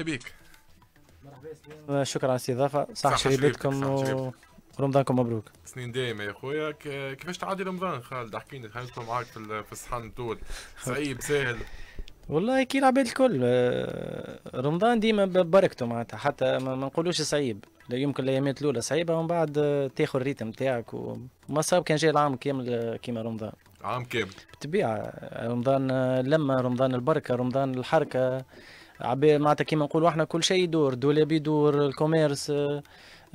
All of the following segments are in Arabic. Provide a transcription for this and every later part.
مرحبا بك شكرا سي ظفر صح شريبتكم و... رمضانكم مبروك سنين دائما يا خويا كيفاش تعدي رمضان خالد احكي لنا حياتكم معاك في الصحن طول صعيب ساهل والله كي العباد الكل آه، رمضان ديما ببركته معناتها حتى ما نقولوش صعيب لا يمكن الايامات الاولى صعيبه ومن بعد آه، تاخذ الريتم تاعك وما صعب كان جاي العام كامل آه، كيما رمضان عام كامل بالطبيعه رمضان لما رمضان البركه رمضان الحركه عبي معناتها كيما نقولوا احنا كل شيء يدور دولاب يدور الكوميرس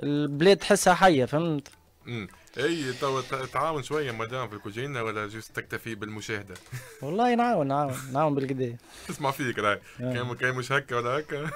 البلاد تحسها حيه فهمت امم اي تو تعاون شويه مدام في الكوجينه ولا جوست تكتفي بالمشاهده والله نعاون نعاون نعاون بالكدا تسمع فيك راي كان آه. كان مش هكا ولا هكا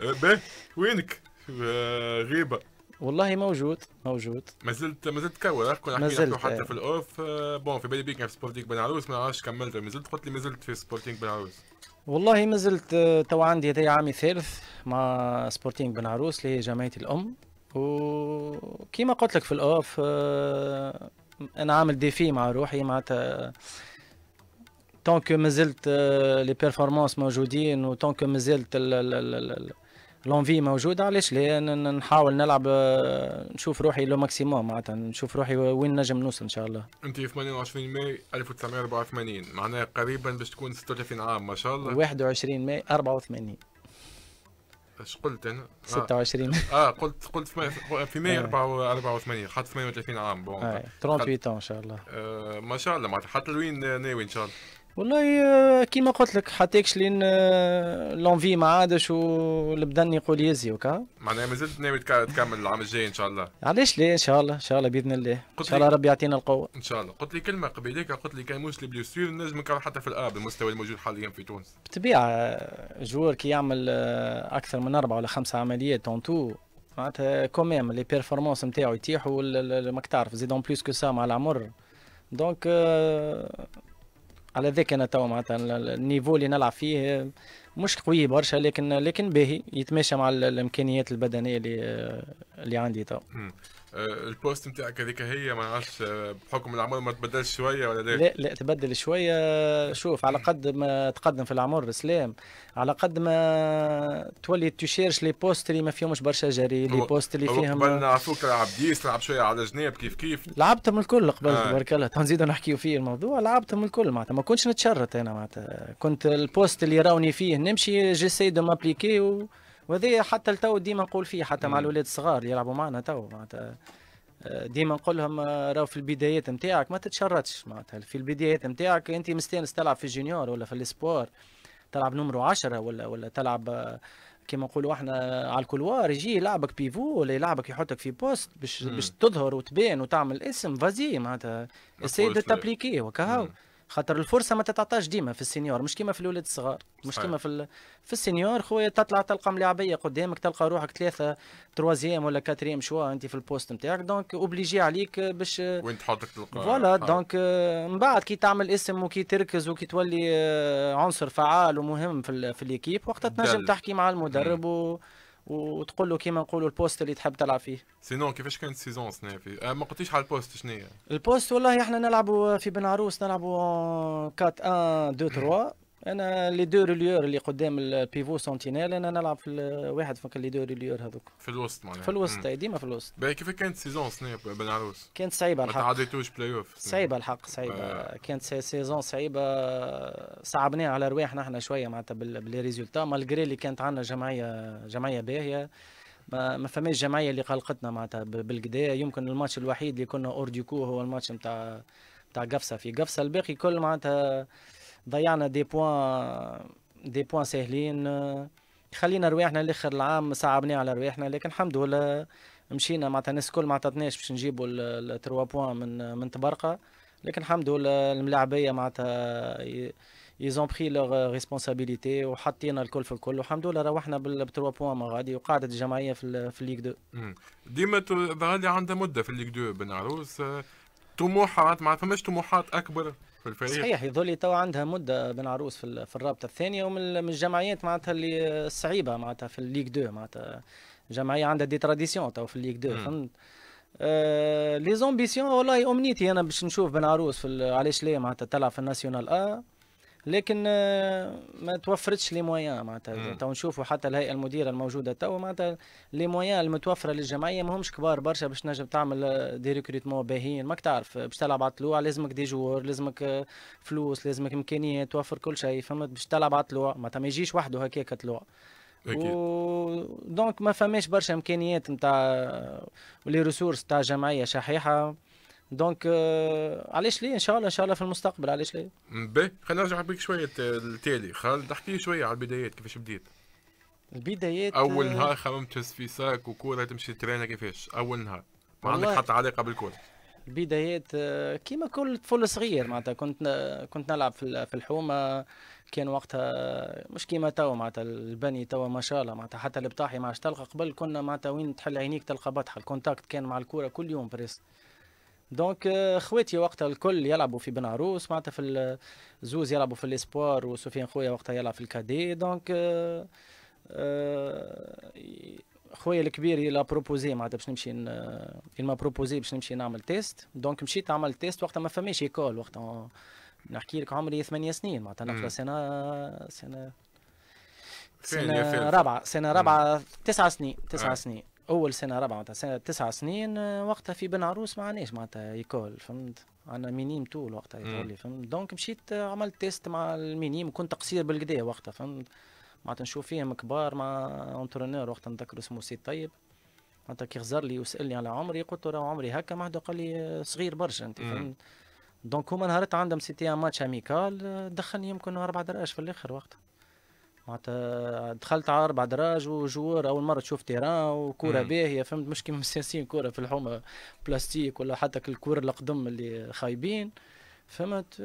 آه، باهي وينك آه، غيبه والله موجود موجود ما زلت ما زلت كور كنا حكينا حتى في الاوف بون في بالي بيك في سبورتينغ بن عروس ما عادش كملت ما زلت قلت لي ما زلت في سبورتينغ بن عروس والله ما زلت آه، تو عندي هذايا عامي ثالث مع سبورتينغ بن عروس اللي هي جمعيتي الام وكيما قلت لك في الاوف آه، انا عامل ديفي مع روحي معناتها طونك مازلت لي بيرفورمانس موجودين وطونك مازلت لونفي موجوده علاش لا نحاول نلعب آه، نشوف روحي لو ماكسيموم معناتها نشوف روحي وين نجم نوصل ان شاء الله انت في 28 ماي 1984 معناها قريبا باش تكون 36 عام ما شاء الله 21 ماي 84 اش قلت انا؟ 26 آه. اه قلت قلت في ماي 84 خاطر 38 عام بون 38 آه، ان شاء الله ما شاء الله معناتها حتى لوين ناوي ان شاء الله والله آه، كيما قلت لك حتىكش لين آه، لونفي ما عادش والبدن يقول يزي وكا معناها مازلت ناوي تكمل العام الجاي ان شاء الله علاش ليه ان شاء الله ان شاء الله باذن الله ان شاء الله ربي يعطينا القوه ان شاء الله قلت لي كلمه هيك قلت لي كيموس لي بليسير نجم كان حتى في الاب المستوى الموجود حاليا في تونس بالطبيعه آه، جوار كي يعمل اكثر من اربعه ولا خمسه عمليات اون تو معناتها كوميم لي بيرفورمانس نتاعو يتيحوا ماك تعرف زيد اون بليس كو سا مع العمر دونك على ذاك انا توا معناتها النيفو اللي نلعب فيه مش قوي برشا لكن لكن باهي يتماشى مع الامكانيات البدنيه اللي اللي عندي توا آه، البوست نتاعك هذيك هي ما نعرفش آه، بحكم العمر ما تبدلش شويه ولا ليه؟ لا لا تبدل شويه شوف على قد ما تقدم في العمر سلام على قد ما تولي تشيرش لي بوست اللي ما فيهمش برشا جري لي بوست اللي فيهم قبل نعرفوك تلعب ديس تلعب شويه على جناب كيف كيف لعبتهم الكل قبل آه. تبارك الله نزيدوا نحكيو فيه الموضوع لعبتهم الكل معناتها ما كنتش نتشرط انا معناتها كنت البوست اللي راوني فيه نمشي جيسي دو مابليكي و... وهذا حتى لتو ديما نقول فيه حتى مع الاولاد الصغار اللي يلعبوا معنا تو معناتها آه، ديما نقول لهم آه، راهو في البدايات نتاعك ما تتشرطش معناتها في البدايات نتاعك انت مستانس تلعب في الجونيور ولا في الاسبور تلعب نمرو 10 ولا ولا تلعب آه، كما نقولوا احنا على الكولوار يجي يلعبك بيفو ولا يلعبك يحطك في بوست باش باش تظهر وتبان وتعمل اسم فازي معناتها اسيد دو تابليكي وكهو خاطر الفرصه ما تتعطاش ديما في السينيور مش كيما في الاولاد الصغار مش كيما في ال... في السينيور خويا تطلع تلقى ملاعبيه قدامك تلقى روحك ثلاثه تروازيام ولا كاتريام شوا انت في البوست نتاعك دونك اوبليجي عليك باش وين تحطك تلقى فوالا دونك من بعد كي تعمل اسم وكي تركز وكي تولي آه، عنصر فعال ومهم في, ال... في الإيكيب وقتها تنجم تحكي مع المدرب و... وتقول له كيما نقولوا البوست اللي تحب تلعب فيه سينو كيفاش كانت السيزون سنة في أه، ما قلتيش على البوست شنو هي البوست والله احنا نلعبوا في بن عروس نلعبوا 4 1 2 3 انا لي دو ريليور اللي قدام البيفو سنتينيل انا نلعب في واحد فك لي دو ريليور هذوك في الوسط معناها في الوسط ديما في الوسط باهي كيف كانت سيزون سنة بن عروس كانت صعيبه الحق ما تعديتوش بلاي اوف صعيبه الحق صعيبه آه. كانت سيزون صعيبه صعبناها على رواحنا احنا شويه معناتها باللي ريزولتا مالغري اللي كانت عندنا جمعيه جمعيه باهيه ما ما فماش جمعيه اللي قلقتنا معناتها بالقدا يمكن الماتش الوحيد اللي كنا اورديكو هو الماتش نتاع نتاع قفصه في قفصه الباقي كل معناتها ضيعنا دي بوان دي بوان ساهلين خلينا رواحنا لاخر العام صعبناه على رواحنا لكن الحمد لله مشينا معناتها الناس الكل ما عطاتناش باش نجيبوا التروا بوان من من تبرقه لكن الحمد لله الملاعبيه معناتها يزون بخي لوغ ريسبونسابيليتي وحطينا الكل في الكل والحمد لله روحنا بالتروا بوان ما غادي وقعدت الجمعيه في, في الليغ 2 ديما غادي عندها مده في الليغ 2 بن عروس طموحات ما فماش طموحات اكبر في الفريق صحيح يظل تو عندها مده بن عروس في, الرابطه الثانيه ومن الجمعيات معناتها اللي الصعيبه معناتها في الليغ 2 معناتها جمعيه عندها دي تراديسيون تو في الليغ 2 فهمت لي آه، زومبيسيون والله امنيتي انا باش نشوف بن عروس في علاش ليه معناتها تلعب في الناسيونال ا لكن آه، ما توفرتش لي مويان معناتها تو نشوفوا حتى الهيئه المديره الموجوده تو معناتها لي مويان المتوفره للجمعيه ماهمش كبار برشا باش تنجم تعمل آه، دي ريكروتمون باهيين ماك تعرف باش تلعب على لازمك دي جوار لازمك آه، فلوس لازمك امكانيات توفر كل شيء فهمت باش تلعب على طلوع معناتها ما يجيش وحده هكاك طلوع و... دونك ما فماش برشا امكانيات نتاع لي ريسورس تاع جمعيه شحيحه دونك علاش ليه ان شاء الله ان شاء الله في المستقبل علاش ليه باهي خلينا نرجع بك شويه التالي خالد احكي شويه على البدايات كيفاش بديت البدايات اول آه، نهار خممت في ساك وكوره تمشي ترينا كيفاش اول نهار ما عندك حتى علاقه بالكوره البدايات آه، كيما كل طفل صغير معناتها كنت كنت نلعب في الحومه كان وقتها مش كيما توا معناتها البني توا ما شاء الله معناتها حتى البطاحي ما عادش تلقى قبل كنا معناتها وين تحل عينيك تلقى بطحه الكونتاكت كان مع الكوره كل يوم بريس دونك خواتي وقتها الكل يلعبوا في بن عروس معناتها في زوز يلعبوا في الاسبوار وسفيان خويا وقتها يلعب في الكادي دونك خويا الكبير لا بروبوزي معناتها باش نمشي ما بروبوزي باش نمشي نعمل تيست دونك مشيت عملت تيست وقتها ما فماش ايكول وقتها نحكي لك عمري ثمانية سنين معناتها نقرا سنه سنه سنه رابعه سنه رابعه تسعة سنين تسعة سنين اول سنه رابعه معناتها سنه تسع سنين آه، وقتها في بن عروس ما عناش معناتها ايكول فهمت انا مينيم طول وقتها يقول فهمت دونك مشيت آه، عملت تيست مع المينيم وكنت قصير بالقدا وقتها فهمت معناتها نشوف فيهم كبار مع انترونور وقتها نذكر اسمه سي طيب معناتها كي غزر لي وسالني على عمري قلت له عمري هكا ما حد قال لي آه، صغير برشا انت فهمت دونك هما نهارت عندهم سيتي ماتش اميكال دخلني يمكن اربع دراج في الاخر وقتها معناتها دخلت على اربع دراج وجوار اول مره تشوف تيران وكوره باهيه فهمت مش كيما مساسين كوره في الحومه بلاستيك ولا حتى الكور القدم اللي خايبين فهمت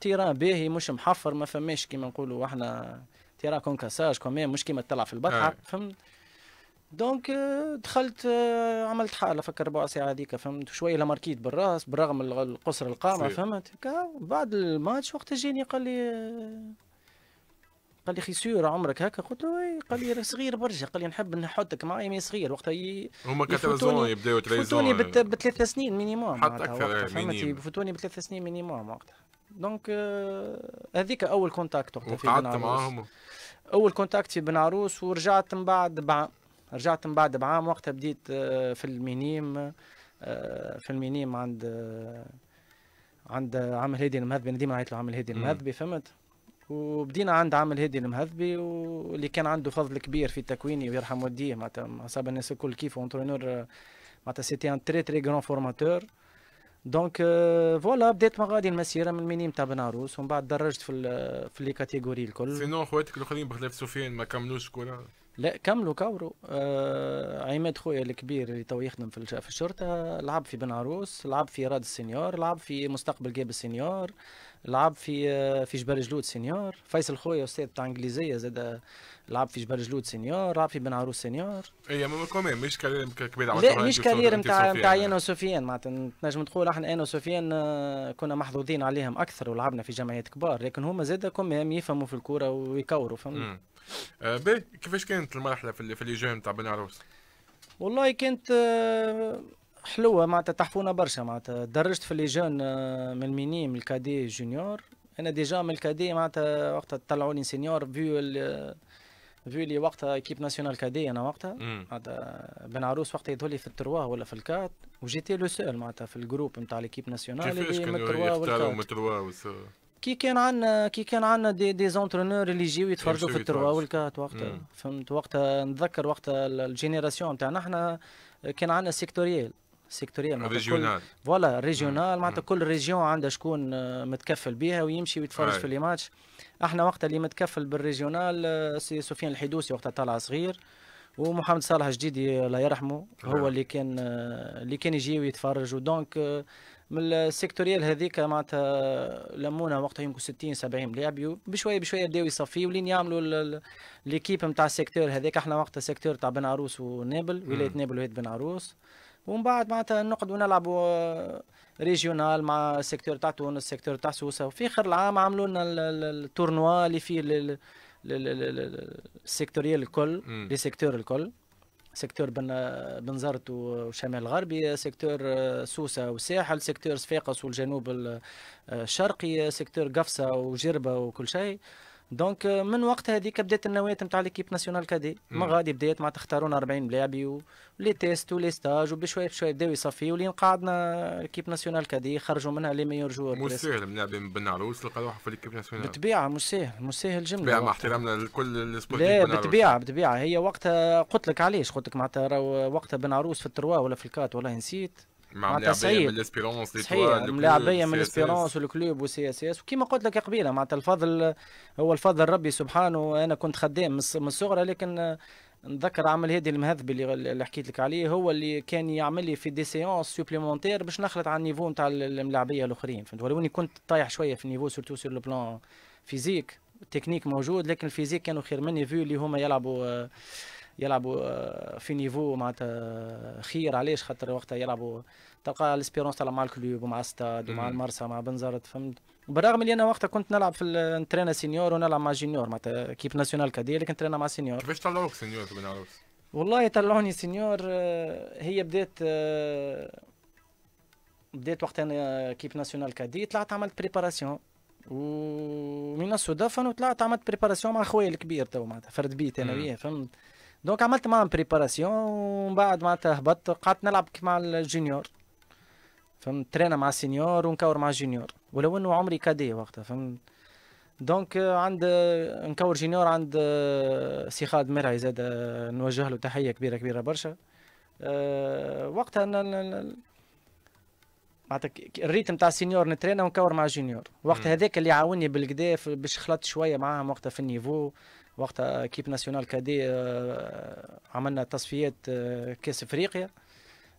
تيران باهي مش محفر ما فماش كيما نقولوا احنا تيران كون كاساج كمان مش كيما تطلع في البحر فهمت دونك دخلت عملت حاله فكر ربع ساعه هذيك فهمت شويه لا ماركيت بالراس بالرغم القصر القامه فهمت بعد الماتش وقت جاني قال لي قال لي خي عمرك هكا قلت له اي قال لي صغير برشا قال لي نحب نحطك معايا مي صغير وقتها ي... هما كتلازون يبداو تلازون فوتوني بت... بثلاث سنين مينيموم حتى اكثر فهمتي فوتوني بثلاث سنين مينيموم وقتها دونك آه، هذيك اول كونتاكت وقتها في بن معاهم اول كونتاكت في بن عروس ورجعت من بعد بعام رجعت من بعد بعام وقتها بديت آه، في المينيم آه، في المينيم عند عند عامل هادي المهذبي انا ديما عيط له عامل هادي المهذبي فهمت وبدينا عند عامل هادي المهذبي واللي كان عنده فضل كبير في تكويني ويرحم والديه معناتها صاب الناس الكل كيف اونترينور معناتها سيتي ان تري تري غران فورماتور دونك فوالا بدات ما غادي المسيره من المينيم تاع بناروس ومن بعد درجت في في لي كاتيجوري الكل سينو خواتك الاخرين بخلاف سفيان ما كملوش كورا لا كملوا كورو آه عماد خويا الكبير اللي تو يخدم في, في الشرطه لعب في بن عروس لعب في راد السنيور لعب في مستقبل جاب السنيور لعب في آه، في جبل جلود سينيور فيصل خويا استاذ تاع انجليزيه زاد آه، لعب في جبل جلود سينيور لعب في بن عروس سينيور اي ما كومين مش كارير كبير لا مش كارير نتاع نتاع انا وسفيان معناتها تنجم تقول احنا انا وسفيان آه، كنا محظوظين عليهم اكثر ولعبنا في جمعيات كبار لكن هما زاد كومين يفهموا في الكوره ويكوروا فهمت بي باهي كيفاش كانت المرحله في في جو نتاع بن عروس والله كانت آه حلوه معناتها تحفونا برشا معناتها درجت في لي جون آه، من الميني من الكادي جونيور انا ديجا من الكادي معناتها وقتها طلعوني سينيور فيو فيو لي وقتها كيب ناسيونال كادي انا وقتها معناتها بن عروس وقتها يدولي في التروا ولا في الكات وجيتي لو سول معناتها في الجروب نتاع ليكيب ناسيونال اللي من التروا والكات كي كان عندنا كي كان عندنا دي دي زونترونور اللي يجيو يتفرجوا في التروا والكات وقتها فهمت وقتها نتذكر وقتها الجينيراسيون تاعنا احنا كان عندنا سيكتوريال سيكتوريال ريجيونال فوالا ريجيونال معناتها كل ريجيون عندها شكون آه، متكفل بها ويمشي ويتفرج في لي ماتش احنا وقت اللي متكفل بالريجيونال آه، سي سفيان الحدوسي وقتها طالع صغير ومحمد صالح جديدي الله يرحمه هو نعم. اللي كان آه، اللي كان يجي ويتفرج ودونك من السيكتوريال هذيك معناتها لمونا وقتها يمكن 60 70 لاعب بشويه بشويه بداوا يصفيوا ولين يعملوا ليكيب نتاع السيكتور هذاك احنا وقتها سيكتور تاع بن عروس ونابل ولايه نابل ولايه بن عروس ومن بعد معناتها نقعدوا نلعبوا آه، ريجيونال مع السيكتور تاع تونس السيكتور تاع سوسه وفي اخر العام عملوا لنا التورنوا اللي فيه السيكتوريال الكل لي سيكتور الكل سيكتور بن بنزرت وشمال الغربي سيكتور آه، سوسة والساحل سيكتور صفاقس والجنوب الشرقي آه، سيكتور قفصة وجربة وكل شيء دونك آه، من وقت هذيك بدات النوايات نتاع ليكيب ناسيونال كادي ما غادي بدات مع تختارون 40 ملاعبي ولي تيست ولي ستاج وبشويه بشويه بداو يصفيوا لين قعدنا ليكيب ناسيونال كادي خرجوا منها لي ميور جوار مش ساهل ملاعبين بن عروس لقى روحه في ليكيب ناسيونال بالطبيعه مش ساهل مش ساهل جمله بالطبيعه مع احترامنا لكل السبورت لا بالطبيعه بالطبيعه هي وقتها قلت لك علاش قلت لك معناتها وقتها بن عروس في التروا ولا في الكات والله نسيت مع ملاعبيه من الاسبيرونس صحيح ملاعبيه من الاسبيرونس والكلوب والسي اس اس وكيما قلت لك قبيله معناتها الفضل هو الفضل ربي سبحانه انا كنت خدام من الصغرى لكن نذكر عمل هادي المهذبي اللي, اللي حكيت لك عليه هو اللي كان يعمل لي في دي سيونس سوبليمونتير باش نخلط على النيفو نتاع الملاعبيه الاخرين فهمت ولو اني كنت طايح شويه في النيفو سورتو سور لو بلان فيزيك التكنيك موجود لكن الفيزيك كانوا خير مني فيو اللي هما يلعبوا آه يلعبوا آه، في نيفو معناتها خير علاش خاطر وقتها يلعبوا تلقى ليسبيرونس تلعب مع الكلوب ومع ستاد ومع المرسى مع بنزرت فهمت بالرغم اللي انا وقتها كنت نلعب في نترينا سينيور ونلعب مع جينيور معناتها كيب ناسيونال كادي لكن نترينا مع سينيور كيفاش طلعوك سينيور بن والله طلعوني سينيور آه، هي بدات آه، بديت وقت انا كيب ناسيونال كادي طلعت عملت بريباراسيون ومن الصدفه انا طلعت عملت بريباراسيون مع خويا الكبير تو معناتها فرد بيت انا وياه فهمت دونك عملت معاهم بريباراسيون ومن بعد معناتها هبطت قعدت نلعب مع الجونيور فهمت ترينا مع السينيور ونكور مع الجونيور ولو انه عمري كادي وقتها فهمت دونك عند نكور جونيور عند آه، سي خالد مرعي زاد آه، نوجه له تحيه كبيره كبيره برشا آه، وقتها معناتها الريتم تاع السينيور نترينا ونكور مع جونيور وقت هذاك اللي عاوني بالكدا باش خلطت شويه معاهم وقتها في النيفو وقتها كيب ناسيونال كادي آه، عملنا تصفيات آه، كاس افريقيا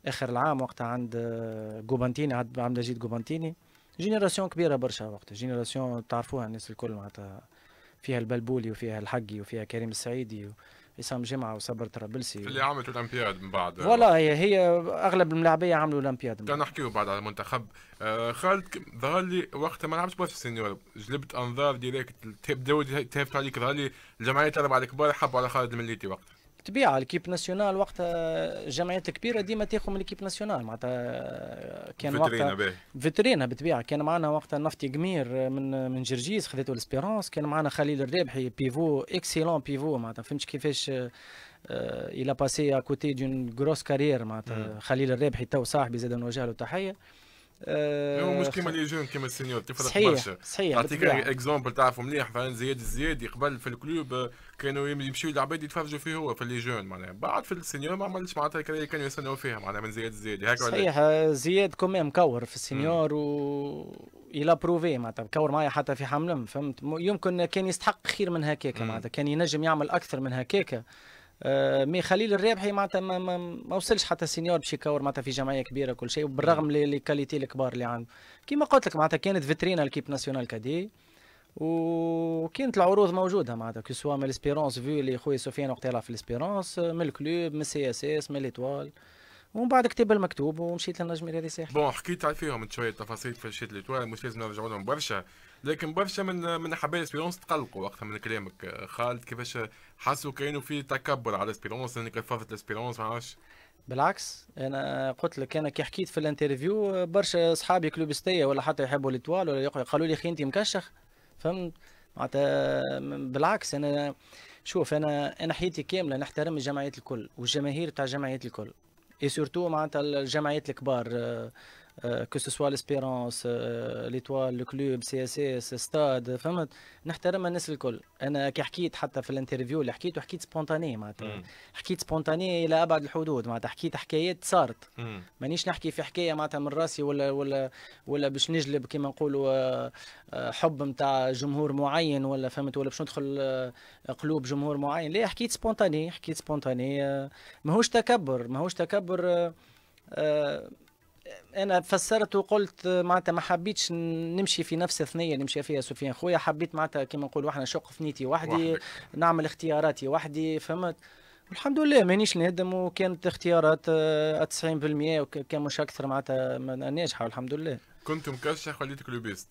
اخر العام وقتها عند آه، جوبانتيني عند جيت جوبانتيني جينيراسيون كبيره برشا وقتها جينيراسيون تعرفوها الناس الكل معناتها فيها البلبولي وفيها الحقي وفيها كريم السعيدي و... عصام جمعه وصبر طرابلسي اللي عملت اولمبياد من بعد ولا هي هي اغلب الملاعبيه عملوا اولمبياد كان نحكيو بعد على المنتخب آه خالد ظهر لي وقتها ما لعبتش في سينيور جلبت انظار ديريكت تهفت عليك ظهر لي الجمعيه تلعب على الكبار حبوا على خالد المليتي وقتها طبيعه الكيب ناسيونال وقتها الجمعيات الكبيره ديما تاخذ من الكيب ناسيونال معناتها كان وقتها فيترينا بالطبيعه كان معنا وقتها نفتي قمير من من جرجيس خذته الاسبيرونس كان معنا خليل الرابحي بيفو اكسيلون بيفو معناتها فهمتش كيفاش الى باسي ا كوتي دون غروس كارير معناتها خليل الرابحي تو صاحبي زاد نوجه له تحيه آه، هو مش كيما لي جون كيما السينيور تفرق برشا صحيح صحيح نعطيك اكزومبل تعرفوا مليح مثلا زياد الزيادي قبل في الكلوب آه، كانوا يمشيو العباد يتفرجوا فيه هو في لي جون معناها بعد في السينيور ما عملش معناتها الكارير كانوا يستناو فيها معناها من زياد الزيادي هكا صحيح آه، زياد كومي مكور في السينيور و إلا بروفي معناتها مكور معايا حتى في حملم فهمت يمكن كان يستحق خير من هكاك معناتها كان ينجم يعمل اكثر من هكاك آه، مي خليل الرابحي معناتها ما, ما, ما وصلش حتى سينيور باش يكور معناتها في جمعيه كبيره كل شيء بالرغم لي كاليتي الكبار اللي عنده كيما قلت لك معناتها كانت فيترينا الكيب ناسيونال كادي وكانت العروض موجوده معناتها كو سوا من الاسبيرونس فيو اللي خويا سفيان وقت يلعب في الاسبيرونس من الكلوب من السي اس اس من ليتوال ومن بعد كتب المكتوب ومشيت للنجم الرياضي ساحل بون حكيت فيهم شويه تفاصيل في شيت ليتوال مش لازم نرجعوا لهم برشا لكن برشا من من حبايب اسبيرونس تقلقوا وقتها من كلامك خالد كيفاش حسوا كاينه في تكبر على اسبيرونس يعني انك رفضت اسبيرونس ما عرفش بالعكس انا قلت لك انا كي حكيت في الانترفيو برشا اصحابي كلوبستيه ولا حتى يحبوا الاطوال ولا قالوا لي اخي انت مكشخ فهمت معناتها بالعكس انا شوف انا انا حياتي كامله نحترم الجمعيات الكل والجماهير تاع الجمعيات الكل اي سورتو معناتها الجمعيات الكبار كو آه، سوسوا soit l'espérance ليتوال لو كلوب سي اس اس ستاد فهمت نحترم الناس الكل انا كي حكيت حتى في الانترفيو اللي حكيته حكيت سبونتاني معناتها حكيت سبونتاني الى ابعد الحدود معناتها حكيت حكايات صارت مانيش نحكي في حكايه معناتها من راسي ولا ولا ولا باش نجلب كيما نقولوا آه، آه، حب نتاع جمهور معين ولا فهمت ولا باش ندخل قلوب جمهور معين لا حكيت سبونتاني حكيت سبونتاني ماهوش تكبر ماهوش تكبر انا فسرت وقلت معناتها ما حبيتش نمشي في نفس الثنيه اللي مشى فيها سفيان خويا حبيت معناتها كما نقولوا احنا نشق ثنيتي وحدي نعمل اختياراتي وحدي فهمت الحمد لله مانيش نهدم وكانت اختيارات 90% آه، وكان مش اكثر معناتها ناجحه والحمد لله كنت مكشخ وليت كلوبيست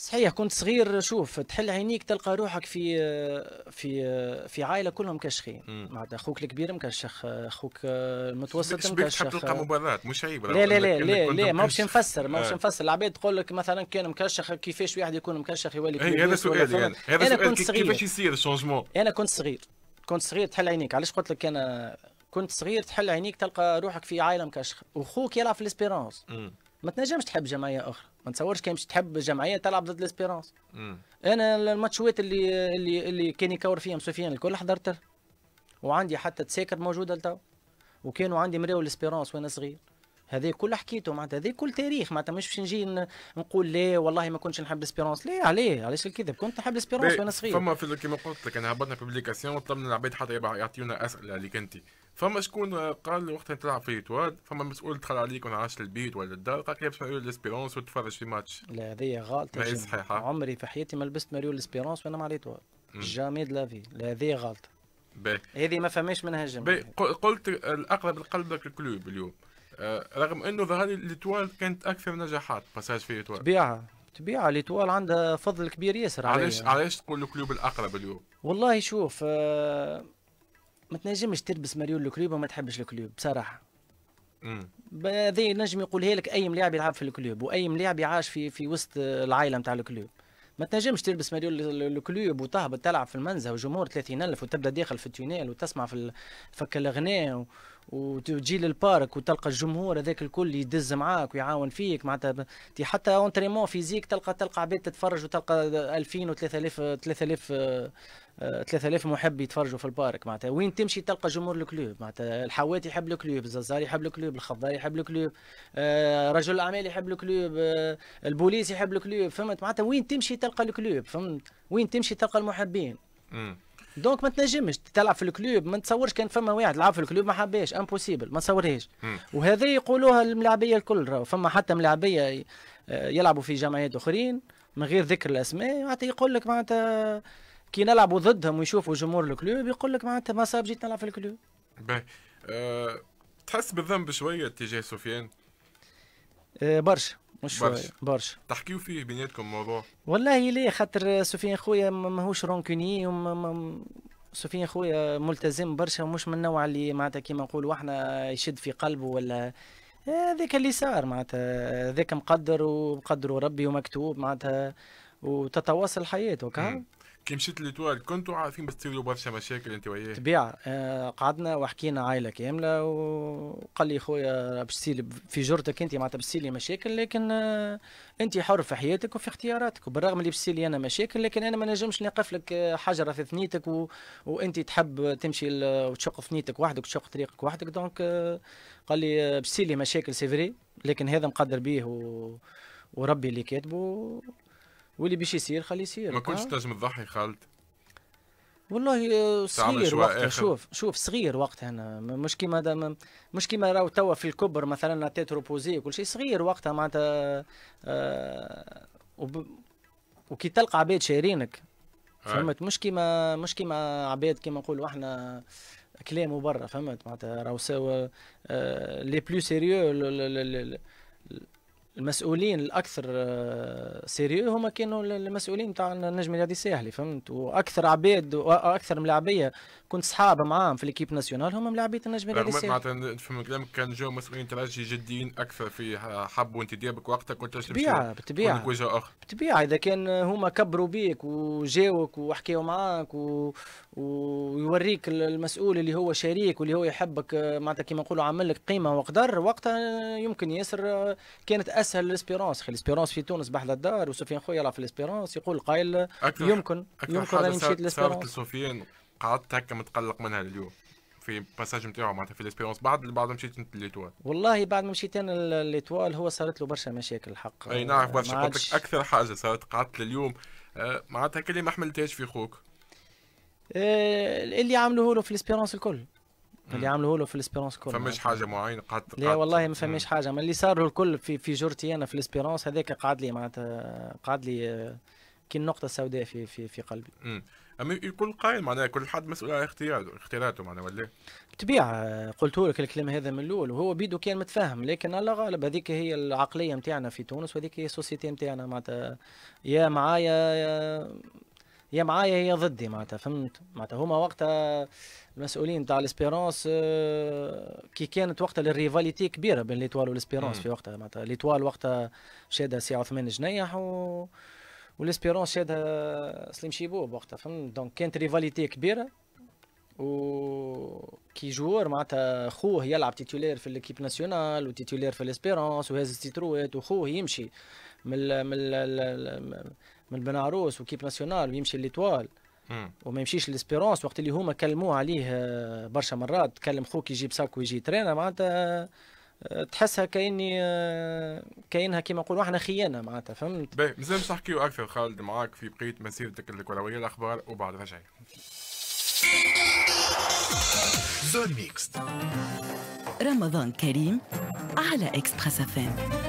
صحيح كنت صغير شوف تحل عينيك تلقى روحك في في في عائله كلهم كشخين معناتها اخوك الكبير مكشخ اخوك المتوسط مكشخ تحب تلقى مباراة مش عيب لا لا لا لا, لا ماهوش نفسر ماهوش آه. نفسر العباد تقول لك مثلا كان مكشخ كيفاش واحد يكون مكشخ يولي إيه، كبير هذا سؤال يعني هذا أنا سؤال كنت صغير كيفاش يصير الشونجمون انا كنت صغير كنت صغير تحل عينيك علاش قلت لك انا كنت صغير تحل عينيك تلقى روحك في عائله مكشخه وخوك يلعب في الاسبيرونس ما تنجمش تحب جمعيه اخرى ما نتصورش كان باش تحب جمعيه تلعب ضد ليسبيرونس انا الماتشوات اللي اللي اللي كان يكور فيهم سفيان الكل حضرت وعندي حتى تساكر موجوده لتو وكانوا عندي مريو ليسبيرونس وانا صغير هذا كله حكيته معناتها هذا كل تاريخ معناتها مش باش نجي نقول لا والله ما كنتش نحب سبيرونس لا عليه علاش الكذب كنت نحب سبيرونس وانا صغير فما في كيما قلت لك انا هبطنا بوبليكاسيون وطلبنا العباد حتى يعطيونا اسئله اللي انت فما شكون آه، قال وقتها تلعب في ايتوال فما مسؤول دخل عليك وانا عاش البيت ولا الدار قال لي لابس ماريو ليسبيرونس وتفرج في ماتش لا هذه غلطه ماهيش صحيحه عمري في حياتي ما لبست ماريو ليسبيرونس وانا مع الايتوال جامي دو لافي لا هذه غلطه هذه ما فماش منها جم قلت الاقرب لقلبك الكلوب اليوم آه، رغم انه ظهر لي ليتوال كانت اكثر نجاحات باساج في ليتوال تبيعها تبيعها ليتوال عندها فضل كبير ياسر عليها علاش علاش تقول الكلوب الاقرب اليوم؟ والله شوف آه، ما تنجمش تلبس مليون الكلوب وما تحبش الكلوب بصراحه هذا نجم يقولها لك اي ملاعب يلعب في الكلوب واي ملاعب يعاش في في وسط العائله نتاع الكلوب ما تنجمش تلبس مليون الكلوب وتهبط تلعب في المنزه وجمهور 30000 وتبدا داخل في التونيل وتسمع في فك الاغنيه وتجي للبارك وتلقى الجمهور هذاك الكل يدز معاك ويعاون فيك معناتها حتى اونترينمون فيزيك تلقى تلقى عباد تتفرج وتلقى 2000 و 3000 3000 3000 محب يتفرجوا في البارك معناتها وين تمشي تلقى جمهور الكلوب معناتها الحوات يحب الكلوب الززار يحب الكلوب الخضار يحب الكلوب آه، رجل الاعمال يحب الكلوب آه، البوليس يحب الكلوب فهمت معناتها وين تمشي تلقى الكلوب فهمت وين تمشي تلقى المحبين دونك ما تنجمش تلعب في الكلوب ما نتصورش كان فما واحد لعب في الكلوب ما حباش امبوسيبل ما تصورهاش وهذا يقولوها الملاعبيه الكل فما حتى ملاعبيه آه، يلعبوا في جمعيات اخرين من غير ذكر الاسماء معناتها يقول لك معناتها كي نلعبوا ضدهم ويشوفوا جمهور الكلوب يقول لك معناتها ما صاب جيت نلعب في الكلوب. باهي آه، تحس بالذنب شويه تجاه سفيان؟ آه، برشا مش برشا برشا تحكيو فيه بيناتكم موضوع والله ليه خاطر سفيان خويا ماهوش رونكوني وما سفيان خويا ملتزم برشا ومش من النوع اللي معناتها كيما نقولوا احنا يشد في قلبه ولا هذاك اللي صار معناتها هذاك مقدر ومقدره ربي ومكتوب معناتها وتتواصل حياته كهو كي مشيت لتوال كنتوا عارفين بتصيروا برشا مشاكل انت وياه تبيع آه قعدنا وحكينا عائله كامله وقال لي خويا باش في جرتك انت معناتها باش لي مشاكل لكن آه انت حر في حياتك وفي اختياراتك وبالرغم اللي باش لي انا مشاكل لكن انا ما نجمش نقف لك آه، حجره في ثنيتك و... وانت تحب تمشي ل... وتشق ثنيتك وحدك وتشق طريقك وحدك دونك آه قال لي آه، باش لي مشاكل سيفري لكن هذا مقدر بيه و... وربي اللي كاتبه واللي باش يصير خليه يصير ما كنتش آه. تنجم تضحي خالد والله آه، صغير وقتها شوف شوف صغير وقتها انا مش كيما مش كيما راهو توا في الكبر مثلا تيت روبوزي وكل شيء صغير وقتها معناتها آه، وكي تلقى عباد شايرينك فهمت مش كيما مش كيما عباد كيما نقولوا احنا كلام وبرا فهمت معناتها راهو سوا لي بلو سيريو المسؤولين الاكثر آه، سيريو هما كانوا المسؤولين تاع النجم الرياضي الساحلي فهمت واكثر عباد واكثر ملاعبيه كنت صحاب معاهم في ليكيب ناسيونال هما ملاعبيه النجم الرياضي الساحلي معناتها نفهم كلامك كان جو مسؤولين ترجي جديين اكثر في حب وانتدابك وقتها كنت بطبيعه بطبيعه بطبيعه اذا كان هما كبروا بيك وجاوك وحكيوا معاك و... ويوريك المسؤول اللي هو شريك واللي هو يحبك آه، معناتها كيما نقولوا عمل لك قيمه وقدر وقتها يمكن ياسر آه، كانت اسهل لسبيرونس خي لسبيرونس في تونس بحذا الدار وسفيان خويا راه في لسبيرونس يقول قايل أكثر يمكن أكثر يمكن راني مشيت لسبيرونس لسفيان قعدت هكا متقلق منها اليوم في باساج نتاعو معناتها في الاسبيرونس بعد بعد مشيت انت ليتوال والله بعد ما مشيت انا ليتوال هو صارت له برشا مشاكل الحق اي نعرف برشا قلت لك اكثر حاجه صارت قعدت لليوم آه، معناتها كلمه ما حملتهاش في خوك آه، اللي عملوه له في الاسبيرونس الكل اللي عملوه له في الاسبيرونس كله فماش يعني. حاجه معينه قعدت لا والله ما فماش حاجه ما اللي صار له الكل في في جرتي انا في الاسبيرونس هذاك قعد لي معناتها قعد لي آه، كي النقطه السوداء في في في قلبي امم اما الكل قائل معناها كل حد مسؤول على اختياراته اختياراته معناها ولا طبيعة قلت لك الكلام هذا من الاول وهو بيدو كان متفاهم لكن الله غالب هذيك هي العقليه نتاعنا في تونس وهذيك هي السوسيتي نتاعنا معناتها يا معايا يا معايا يا ضدي معناتها فهمت معناتها هما وقتها المسؤولين تاع الاسبيرونس آه، كي كانت وقتها الريفاليتي كبيره بين ليتوال والاسبيرونس في وقتها معناتها ليتوال وقتها شادها سي عثمان جنيح و والاسبيرونس شادها سليم شيبوب وقتها فهمت دونك كانت ريفاليتي كبيره وكي جور معناتها خوه يلعب تيتولير في ليكيب ناسيونال وتيتولير في الاسبيرونس وهز التيتروات وخوه يمشي من ال من ال من بنعروس وكيب ناسيونال ويمشي ليتوال وما يمشيش ليسبيرونس وقت اللي هما كلموه عليه آه، برشا مرات تكلم خوك يجيب ساك ويجي ترينا معناتها آه، تحسها كاني آه، كانها كيما نقولوا احنا خيانه معناتها فهمت باهي مازال باش نحكيو اكثر خالد معاك في بقيه مسيرتك الكرويه الاخبار وبعد رجعي زون ميكست رمضان كريم على اكسبريس افان